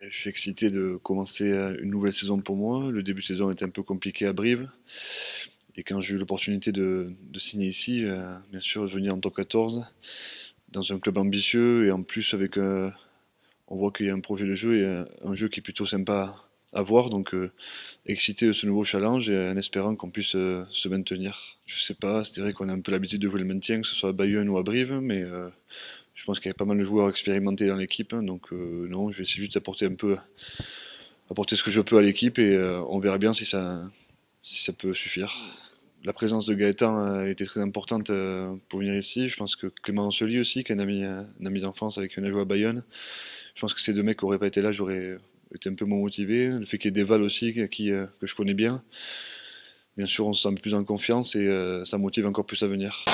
Je suis excité de commencer euh, une nouvelle saison pour moi. Le début de saison était un peu compliqué à Brive. Et quand j'ai eu l'opportunité de, signer ici, euh, bien sûr, venir en top 14, dans un club ambitieux et en plus avec. Euh, on voit qu'il y a un projet de jeu et un, jeu qui est plutôt sympa à voir. Donc, excité de ce nouveau challenge et en espérant qu'on puisse se maintenir. Je ne sais pas, c'est vrai qu'on a un peu l'habitude de vouloir le maintien, que ce soit à Bayonne ou à Brive, mais je pense qu'il y a pas mal de joueurs expérimentés dans l'équipe. Hein, donc euh, non, je vais essayer juste d'apporter un peu apporter ce que je peux à l'équipe et euh, on verra bien si ça, si ça peut suffire. La présence de Gaëtan a euh, été très importante pour venir ici. Je pense que Clément Anceli aussi, qui est un ami, un ami d'enfance avec une joue à Bayonne. Je pense que ces deux mecs qui n'auraient pas été là, j'aurais été un peu moins motivé. Le fait qu'il y ait Deval aussi, qui, que je connais bien. Bien sûr, on se sent plus en confiance et ça motive encore plus à venir.